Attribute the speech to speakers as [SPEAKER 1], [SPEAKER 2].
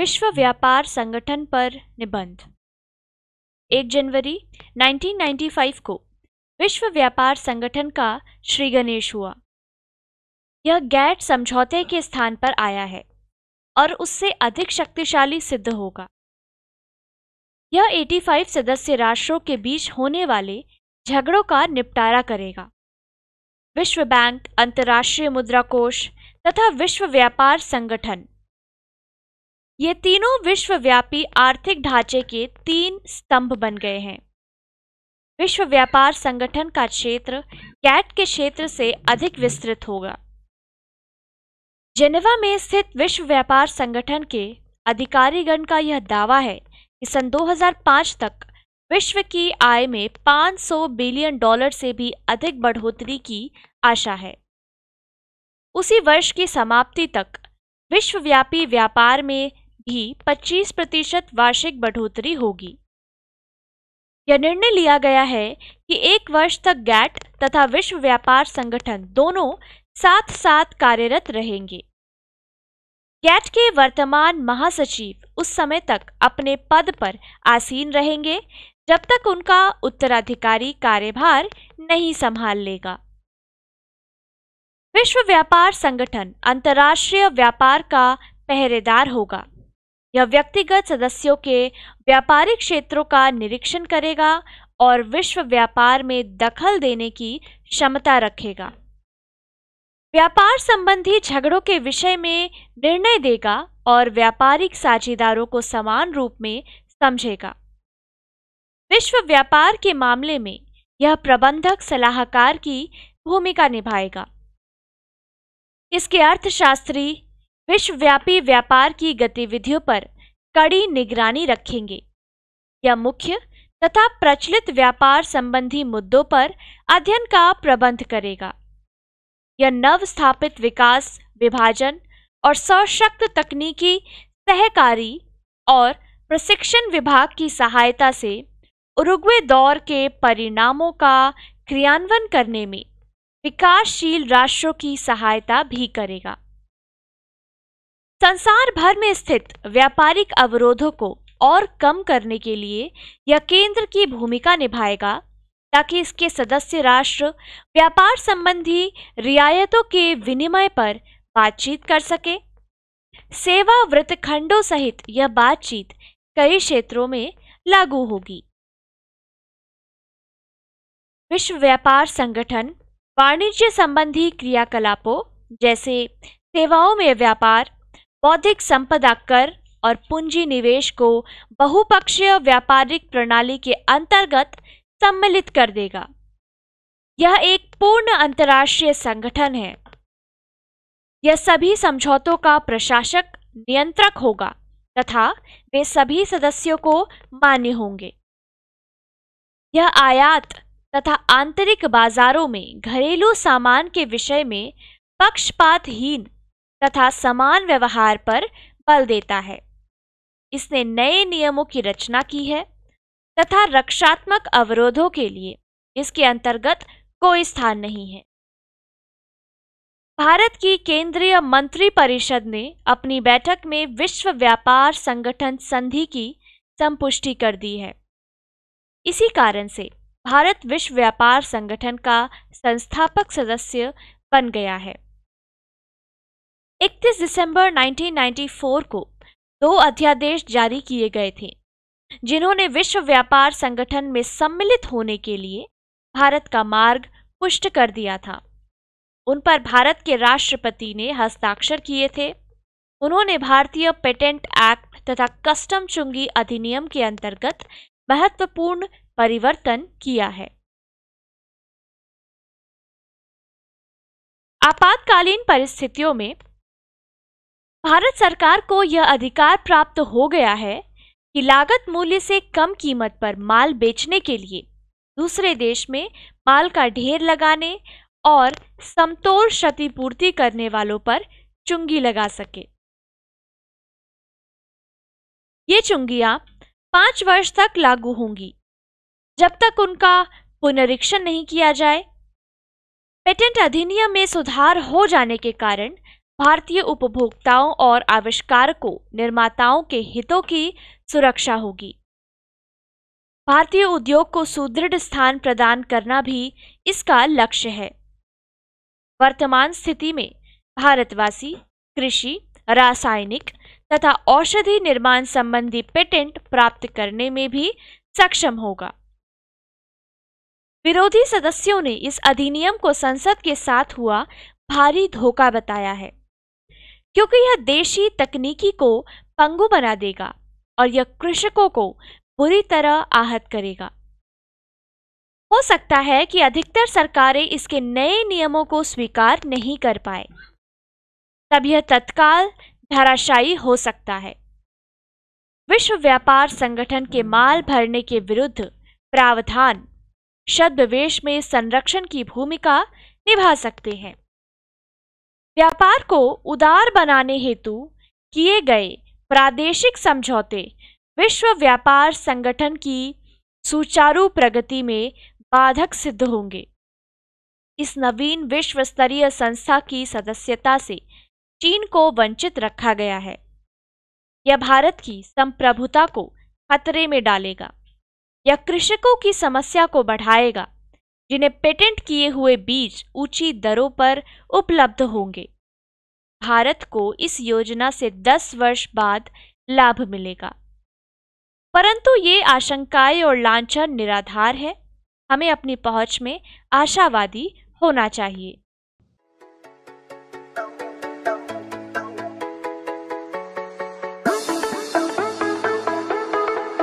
[SPEAKER 1] विश्व व्यापार संगठन पर निबंध 1 जनवरी 1995 को विश्व व्यापार संगठन का श्री गणेश हुआ यह गैट समझौते के स्थान पर आया है और उससे अधिक शक्तिशाली सिद्ध होगा यह 85 सदस्य राष्ट्रों के बीच होने वाले झगड़ों का निपटारा करेगा विश्व बैंक अंतर्राष्ट्रीय मुद्रा कोष तथा विश्व व्यापार संगठन ये तीनों विश्वव्यापी आर्थिक ढांचे के तीन स्तंभ बन गए हैं विश्व व्यापार संगठन का क्षेत्र कैट के क्षेत्र से अधिक विस्तृत होगा जेनेवा में स्थित विश्व व्यापार संगठन के अधिकारीगण का यह दावा है कि सन 2005 तक विश्व की आय में 500 बिलियन डॉलर से भी अधिक बढ़ोतरी की आशा है उसी वर्ष की समाप्ति तक विश्वव्यापी व्यापार में भी 25 प्रतिशत वार्षिक बढ़ोतरी होगी यह निर्णय लिया गया है कि एक वर्ष तक गैट तथा विश्व व्यापार संगठन दोनों साथ साथ कार्यरत रहेंगे गैट के वर्तमान महासचिव उस समय तक अपने पद पर आसीन रहेंगे जब तक उनका उत्तराधिकारी कार्यभार नहीं संभाल लेगा विश्व व्यापार संगठन अंतर्राष्ट्रीय व्यापार का पहरेदार होगा यह व्यक्तिगत सदस्यों के व्यापारिक क्षेत्रों का निरीक्षण करेगा और विश्व व्यापार में दखल देने की क्षमता रखेगा व्यापार संबंधी झगड़ों के विषय में निर्णय देगा और व्यापारिक साझेदारों को समान रूप में समझेगा विश्व व्यापार के मामले में यह प्रबंधक सलाहकार की भूमिका निभाएगा इसके अर्थशास्त्री विश्वव्यापी व्यापार की गतिविधियों पर कड़ी निगरानी रखेंगे यह मुख्य तथा प्रचलित व्यापार संबंधी मुद्दों पर अध्ययन का प्रबंध करेगा यह नवस्थापित विकास विभाजन और सशक्त तकनीकी सहकारी और प्रशिक्षण विभाग की सहायता से उरुग्वे दौर के परिणामों का क्रियान्वयन करने में विकासशील राष्ट्रों की सहायता भी करेगा संसार भर में स्थित व्यापारिक अवरोधों को और कम करने के लिए यह केंद्र की भूमिका निभाएगा ताकि इसके सदस्य राष्ट्र व्यापार संबंधी रियायतों के विनिमय पर बातचीत कर सके सेवा वृत्त खंडों सहित यह बातचीत कई क्षेत्रों में लागू होगी विश्व व्यापार संगठन वाणिज्य संबंधी क्रियाकलापों जैसे सेवाओं में व्यापार बौद्धिक संपदा कर और पूंजी निवेश को बहुपक्षीय व्यापारिक प्रणाली के अंतर्गत सम्मिलित कर देगा यह एक पूर्ण अंतर्राष्ट्रीय संगठन है यह सभी समझौतों का प्रशासक नियंत्रक होगा तथा वे सभी सदस्यों को मान्य होंगे यह आयात तथा आंतरिक बाजारों में घरेलू सामान के विषय में पक्षपातहीन तथा समान व्यवहार पर बल देता है इसने नए नियमों की रचना की है तथा रक्षात्मक अवरोधों के लिए इसके अंतर्गत कोई स्थान नहीं है भारत की केंद्रीय मंत्री परिषद ने अपनी बैठक में विश्व व्यापार संगठन संधि की संपुष्टि कर दी है इसी कारण से भारत विश्व व्यापार संगठन का संस्थापक सदस्य बन गया है 31 दिसंबर 1994 को दो अध्यादेश जारी किए गए थे जिन्होंने विश्व व्यापार संगठन में सम्मिलित होने के लिए भारत का मार्ग पुष्ट कर दिया था उन पर भारत के राष्ट्रपति ने हस्ताक्षर किए थे उन्होंने भारतीय पेटेंट एक्ट तथा कस्टम चुंगी अधिनियम के अंतर्गत महत्वपूर्ण परिवर्तन किया है आपातकालीन परिस्थितियों में भारत सरकार को यह अधिकार प्राप्त हो गया है कि लागत मूल्य से कम कीमत पर माल बेचने के लिए दूसरे देश में माल का ढेर लगाने और समतोल क्षतिपूर्ति करने वालों पर चुंगी लगा सके ये चुंगियां पांच वर्ष तक लागू होंगी जब तक उनका पुनरीक्षण नहीं किया जाए पेटेंट अधिनियम में सुधार हो जाने के कारण भारतीय उपभोक्ताओं और आविष्कारकों निर्माताओं के हितों की सुरक्षा होगी भारतीय उद्योग को सुदृढ़ स्थान प्रदान करना भी इसका लक्ष्य है वर्तमान स्थिति में भारतवासी कृषि रासायनिक तथा औषधि निर्माण संबंधी पेटेंट प्राप्त करने में भी सक्षम होगा विरोधी सदस्यों ने इस अधिनियम को संसद के साथ हुआ भारी धोखा बताया है क्योंकि यह देशी तकनीकी को पंगु बना देगा और यह कृषकों को बुरी तरह आहत करेगा हो सकता है कि अधिकतर सरकारें इसके नए नियमों को स्वीकार नहीं कर पाए तब यह तत्काल धराशायी हो सकता है विश्व व्यापार संगठन के माल भरने के विरुद्ध प्रावधान शब्दवेश में संरक्षण की भूमिका निभा सकते हैं व्यापार को उदार बनाने हेतु किए गए प्रादेशिक समझौते विश्व व्यापार संगठन की सुचारू प्रगति में बाधक सिद्ध होंगे इस नवीन विश्व स्तरीय संस्था की सदस्यता से चीन को वंचित रखा गया है यह भारत की संप्रभुता को खतरे में डालेगा यह कृषकों की समस्या को बढ़ाएगा जिन्हें पेटेंट किए हुए बीज ऊंची दरों पर उपलब्ध होंगे भारत को इस योजना से 10 वर्ष बाद लाभ मिलेगा परंतु ये आशंकाएं और लांछन निराधार है हमें अपनी पहुंच में आशावादी होना चाहिए